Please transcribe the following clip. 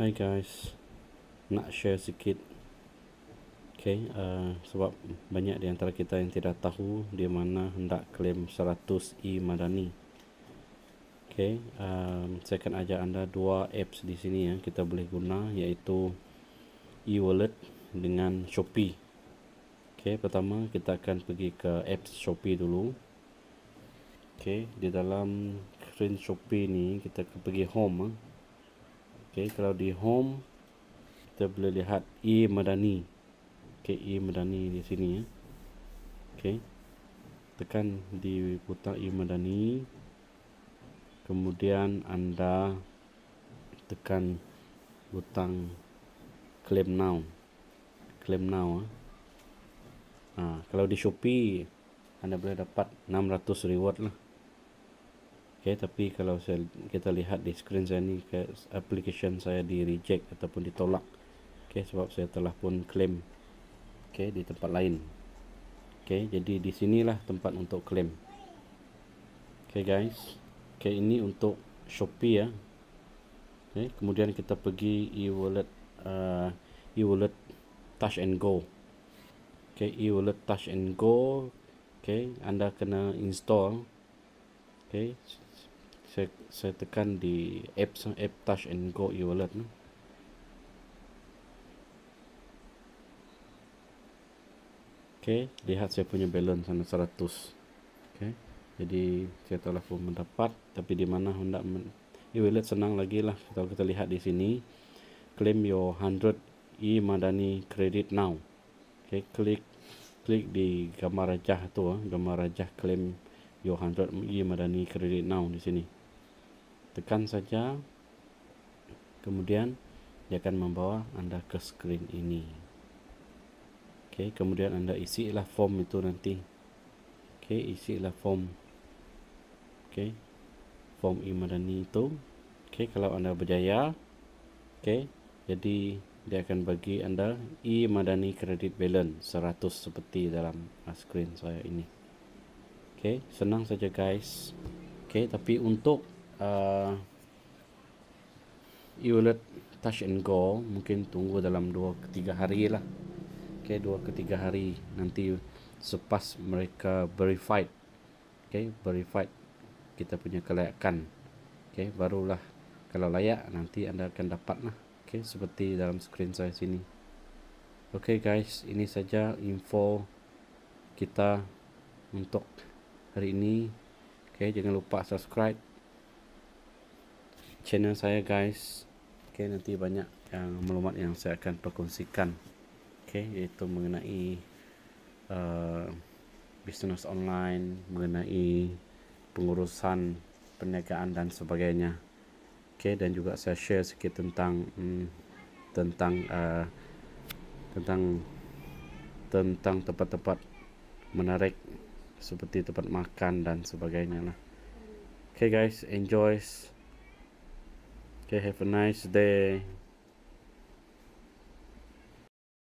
Hai guys Nak share sikit Okay uh, Sebab banyak di antara kita yang tidak tahu Di mana hendak claim 100E Madani Okay um, Saya akan ajar anda dua apps di sini ya kita boleh guna Iaitu E-Wallet dengan Shopee Okay pertama kita akan pergi ke apps Shopee dulu Okay di dalam screen Shopee ni kita pergi home Okey, kalau di home kita boleh lihat E Madani. Okey, E Madani di sini ya. Okey. Tekan di butang E Madani. Kemudian anda tekan butang claim now. Claim now. Ah, ha. kalau di Shopee anda boleh dapat 600 reward lah. Okay, tapi kalau saya kita lihat di screen saya ni application saya di reject ataupun ditolak. Okay, sebab saya telah pun claim okay di tempat lain. Okay, jadi di sinilah tempat untuk claim. Okay guys. Okay, ini untuk Shopee ya. Okay, kemudian kita pergi e-wallet uh, e-wallet Touch and Go. Okay, e-wallet Touch and Go. Okay, anda kena install. Okay saya, saya tekan di app app touch and go e wallet ni okey lihat saya punya balance sana 100 Okay, jadi saya telah pun mendapat tapi di mana hendak men- e wallet senang lagi lah kalau kita lihat di sini claim your 100 e madani credit now Okay, klik klik di gambar rajah tu ah. gambar rajah claim your 100 e madani credit now di sini tekan saja kemudian dia akan membawa anda ke screen ini okay, kemudian anda isi lah form itu nanti okay, lah form okay, form imadani itu okay, kalau anda berjaya okay, jadi dia akan bagi anda imadani madani credit balance 100 seperti dalam ah, screen saya ini. Okey, senang saja guys. Okey, tapi untuk uh, let touch and go mungkin tunggu dalam 2 3 hari lah okey 2 ke 3 hari nanti sepas mereka verified okey verified kita punya kelayakan okey barulah kalau layak nanti anda akan dapat lah okey seperti dalam screen saya sini okey guys ini saja info kita untuk hari ini okey jangan lupa subscribe channel saya guys okay, nanti banyak yang maklumat yang saya akan perkongsikan okay, iaitu mengenai uh, business online mengenai pengurusan perniagaan dan sebagainya okay, dan juga saya share sikit tentang um, tentang uh, tentang tentang tempat-tempat menarik seperti tempat makan dan sebagainya lah. Okay guys, enjoy. Okay, have a nice day.